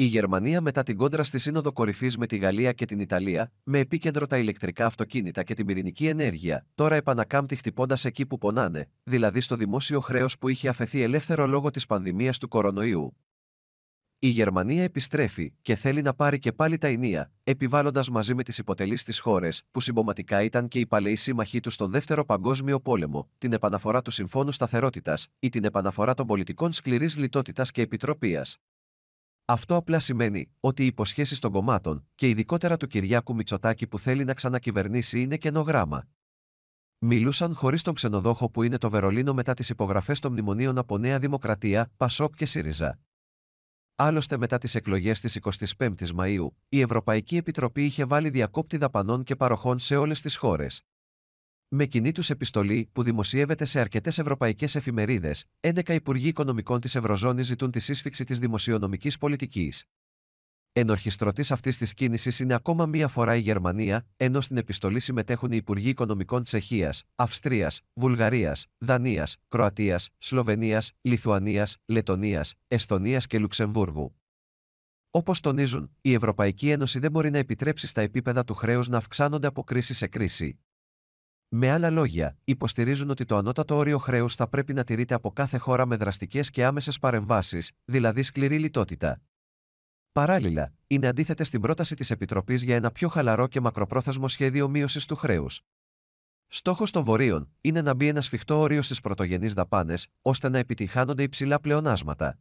Η Γερμανία μετά την κόντρα στη Σύνοδο Κορυφής με τη Γαλλία και την Ιταλία, με επίκεντρο τα ηλεκτρικά αυτοκίνητα και την πυρηνική ενέργεια, τώρα επανακάμπτει χτυπώντας εκεί που πονάνε, δηλαδή στο δημόσιο χρέος που είχε αφαιθεί ελεύθερο λόγω της πανδημίας του κορονοϊού. Η Γερμανία επιστρέφει και θέλει να πάρει και πάλι τα ενία, επιβάλλοντας μαζί με τις υποτελείς της χώρες, που συμπομματικά ήταν και οι παλαιοί σύμμαχοί τους στον Δεύτερο Παγκόσμιο Πόλεμο, την επαναφορά του Συμφώνου Σταθερότητας ή την επαναφορά των πολιτικών σκληρής λιτότητας και επιτροπίας. Αυτό απλά σημαίνει ότι οι υποσχέσεις των κομμάτων και ειδικότερα του Κυριάκου Μητσοτάκη που θέλει να ξανακυβερνήσει είναι κενό γράμμα. Μιλούσαν χωρίς τον ξενοδόχο που είναι το Βερολίνο μετά τις υπογραφές των μνημονίων από Νέα Δημοκρατία, Πασόκ και ΣΥΡΙΖΑ. Άλλωστε, μετά τις εκλογές της 25η Μαου, η Ευρωπαϊκή Επιτροπή είχε βάλει διακόπτη δαπανών και παροχών σε όλες τις χώρες, με κοινή τους επιστολή που δημοσιεύεται σε αρκετές ευρωπαϊκές εφημερίδες, 11 Υπουργοί Οικονομικών της Ευρωζώνης ζητούν τη σύσφυξη της δημοσιονομικής πολιτικής. Ενορχιστρωτή αυτής της κίνησης είναι ακόμα μία φορά η Γερμανία, ενώ στην επιστολή συμμετέχουν οι Υπουργοί Οικονομικών Τσεχία, Αυστρίας, Βουλγαρίας, Δανίας, Κροατίας, Σλοβενίας, Λιθουανίας, Λετωνίας, Εστονία και Λουξεμβούργου. Όπως τονίζουν, η Ευρωπαϊκή Ένωση δεν μπορεί να επιτρέψει στα επίπεδα του χρέους να αυξάνονται από κρίση σε κρίση. Με άλλα λόγια, υποστηρίζουν ότι το ανώτατο όριο χρέους θα πρέπει να τηρείται από κάθε χώρα με δραστικές και άμεσες παρεμβάσεις, δηλαδή σκληρή λιτότητα. Παράλληλα, είναι αντίθετε στην πρόταση της Επιτροπής για ένα πιο χαλαρό και μακροπρόθεσμο σχέδιο μείωσης του χρέους. Στόχος των Βορείων είναι να μπει ένα σφιχτό όριο στις πρωτογενείς δαπάνες, ώστε να επιτυχάνονται υψηλά πλεονάσματα.